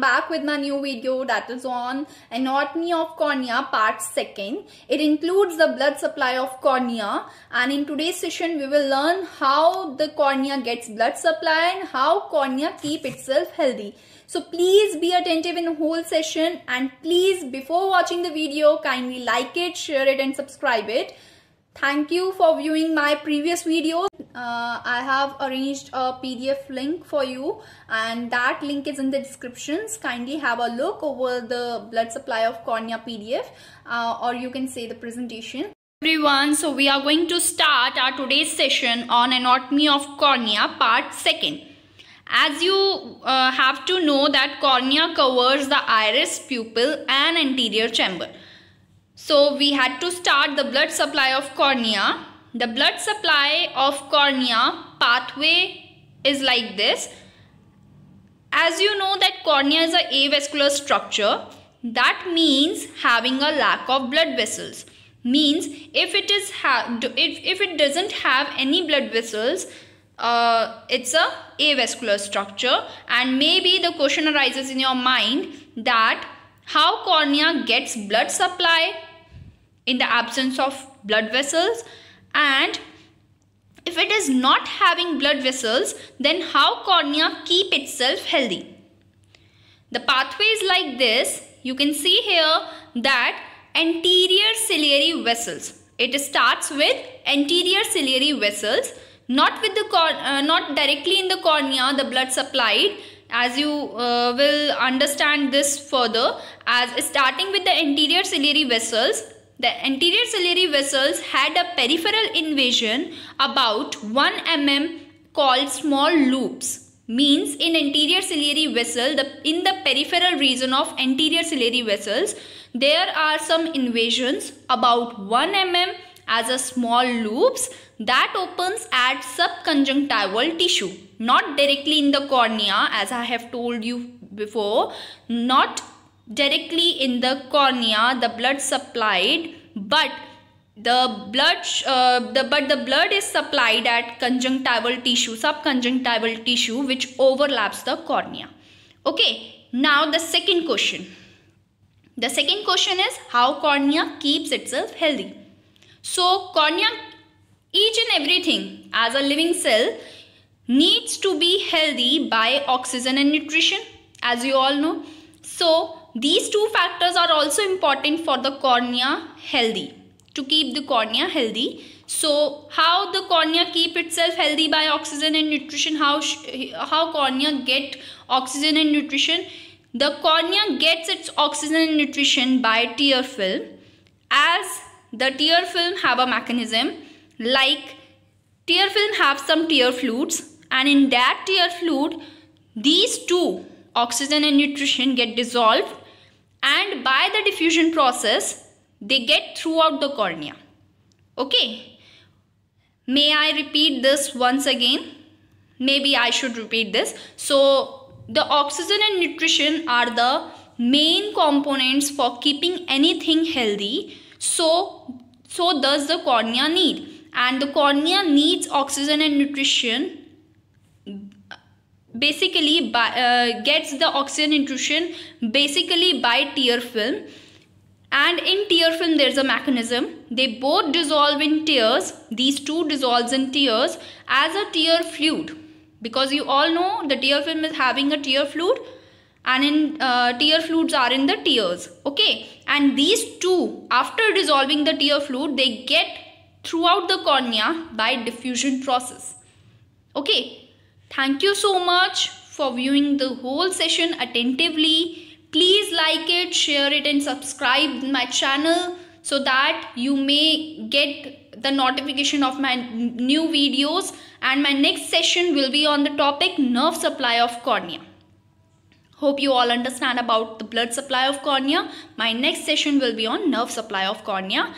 back with my new video that is on anatomy of cornea part 2nd. It includes the blood supply of cornea and in today's session we will learn how the cornea gets blood supply and how cornea keep itself healthy. So please be attentive in whole session and please before watching the video kindly like it, share it and subscribe it. Thank you for viewing my previous video. Uh, I have arranged a PDF link for you and that link is in the descriptions. Kindly have a look over the blood supply of cornea PDF uh, or you can say the presentation everyone so we are going to start our today's session on anatomy of cornea part second as you uh, have to know that cornea covers the iris pupil and anterior chamber so we had to start the blood supply of cornea. The blood supply of cornea pathway is like this. As you know that cornea is a avascular structure. That means having a lack of blood vessels. Means if it is if, if it doesn't have any blood vessels, uh, it's a avascular structure and maybe the question arises in your mind that how cornea gets blood supply in the absence of blood vessels and if it is not having blood vessels then how cornea keep itself healthy the pathways like this you can see here that anterior ciliary vessels it starts with anterior ciliary vessels not with the uh, not directly in the cornea the blood supplied as you uh, will understand this further as starting with the anterior ciliary vessels the anterior ciliary vessels had a peripheral invasion about 1 mm called small loops. Means in anterior ciliary vessel, the, in the peripheral region of anterior ciliary vessels, there are some invasions about 1 mm as a small loops that opens at subconjunctival tissue. Not directly in the cornea as I have told you before, not directly in the cornea the blood supplied but the blood uh, the but the blood is supplied at conjunctival tissue subconjunctival tissue which overlaps the cornea okay now the second question the second question is how cornea keeps itself healthy so cornea each and everything as a living cell needs to be healthy by oxygen and nutrition as you all know so these two factors are also important for the cornea healthy, to keep the cornea healthy. So how the cornea keep itself healthy by oxygen and nutrition, how, how cornea get oxygen and nutrition? The cornea gets its oxygen and nutrition by tear film as the tear film have a mechanism like tear film have some tear fluids and in that tear fluid these two oxygen and nutrition get dissolved and by the diffusion process they get throughout the cornea. Okay. May I repeat this once again? Maybe I should repeat this. So the oxygen and nutrition are the main components for keeping anything healthy. So, so does the cornea need. And the cornea needs oxygen and nutrition basically by, uh, gets the oxygen intrusion basically by tear film and in tear film there's a mechanism they both dissolve in tears these two dissolves in tears as a tear fluid because you all know the tear film is having a tear fluid and in uh, tear fluids are in the tears okay and these two after dissolving the tear fluid they get throughout the cornea by diffusion process okay Thank you so much for viewing the whole session attentively. Please like it, share it and subscribe my channel so that you may get the notification of my new videos and my next session will be on the topic nerve supply of cornea. Hope you all understand about the blood supply of cornea. My next session will be on nerve supply of cornea.